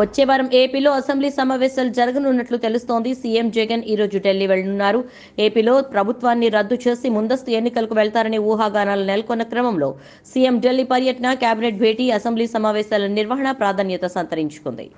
వచ్చే వారం ఏపీలో అసెంబ్లీ సమావేశాలు జరగనున్నట్లు తెలుస్తోంది సీఎం జగన్ ఈ రోజు ఢిల్లీ వెళ్లనున్నారు ఏపీలో ప్రభుత్వాన్ని రద్దు చేసి ముందస్తు ఎన్నికలకు వెళ్తారనే ఊహాగానాలు నెలకొన్న క్రమంలో సీఎం ఢిల్లీ పర్యటన కేబినెట్ భేటీ అసెంబ్లీ సమావేశాల నిర్వహణ ప్రాధాన్యత సంతరించుకుంది